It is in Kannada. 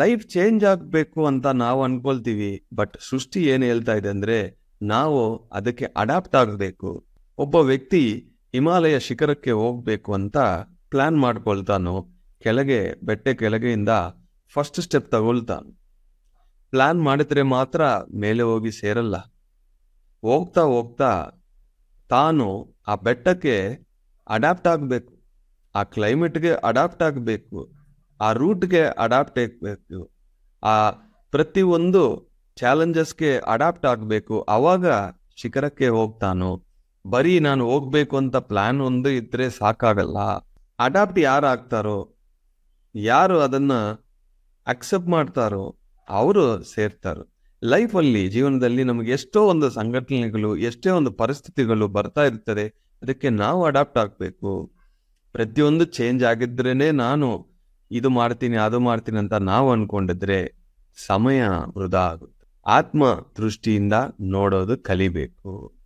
ಲೈಫ್ ಚೇಂಜ್ ಆಗಬೇಕು ಅಂತ ನಾವು ಅನ್ಕೊಳ್ತೀವಿ ಬಟ್ ಸೃಷ್ಟಿ ಏನು ಹೇಳ್ತಾ ಇದೆ ಅಂದ್ರೆ ನಾವು ಅದಕ್ಕೆ ಅಡಾಪ್ಟ್ ಆಗಬೇಕು ಒಬ್ಬ ವ್ಯಕ್ತಿ ಹಿಮಾಲಯ ಶಿಖರಕ್ಕೆ ಹೋಗ್ಬೇಕು ಅಂತ ಪ್ಲ್ಯಾನ್ ಮಾಡ್ಕೊಳ್ತಾನೋ ಕೆಳಗೆ ಬೆಟ್ಟೆ ಕೆಳಗೆಯಿಂದ ಫಸ್ಟ್ ಸ್ಟೆಪ್ ತಗೊಳ್ತಾನು ಪ್ಲ್ಯಾನ್ ಮಾಡಿದ್ರೆ ಮಾತ್ರ ಮೇಲೆ ಹೋಗಿ ಸೇರಲ್ಲ ಹೋಗ್ತಾ ಹೋಗ್ತಾ ತಾನು ಆ ಬೆಟ್ಟಕ್ಕೆ ಅಡಾಪ್ಟ್ ಆಗಬೇಕು ಆ ಕ್ಲೈಮೇಟ್ಗೆ ಅಡಾಪ್ಟ್ ಆಗಬೇಕು ಆ ರೂಟ್ಗೆ ಅಡಾಪ್ಟ್ ಆಗಬೇಕು ಆ ಪ್ರತಿಯೊಂದು ಚಾಲೆಂಜಸ್ಗೆ ಅಡಾಪ್ಟ್ ಆಗಬೇಕು ಅವಾಗ ಶಿಖರಕ್ಕೆ ಹೋಗ್ತಾನು ಬರೀ ನಾನು ಹೋಗ್ಬೇಕು ಅಂತ ಪ್ಲಾನ್ ಒಂದು ಇದ್ರೆ ಸಾಕಾಗಲ್ಲ ಅಡಾಪ್ಟ್ ಯಾರು ಆಗ್ತಾರೋ ಯಾರು ಅದನ್ನ ಅಕ್ಸೆಪ್ಟ್ ಮಾಡ್ತಾರೋ ಅವರು ಸೇರ್ತಾರೋ ಲೈಫಲ್ಲಿ ಜೀವನದಲ್ಲಿ ನಮಗೆ ಎಷ್ಟೋ ಒಂದು ಸಂಘಟನೆಗಳು ಎಷ್ಟೇ ಒಂದು ಪರಿಸ್ಥಿತಿಗಳು ಬರ್ತಾ ಇರ್ತದೆ ಅದಕ್ಕೆ ನಾವು ಅಡಾಪ್ಟ್ ಆಗಬೇಕು ಪ್ರತಿಯೊಂದು ಚೇಂಜ್ ಆಗಿದ್ರೇನೆ ನಾನು ಇದು ಮಾಡ್ತೀನಿ ಅದು ಮಾಡ್ತೀನಿ ಅಂತ ನಾವು ಅನ್ಕೊಂಡಿದ್ರೆ ಸಮಯ ವೃದ್ಧ ಆಗುತ್ತೆ ಆತ್ಮ ದೃಷ್ಟಿಯಿಂದ ನೋಡೋದು ಕಲಿಬೇಕು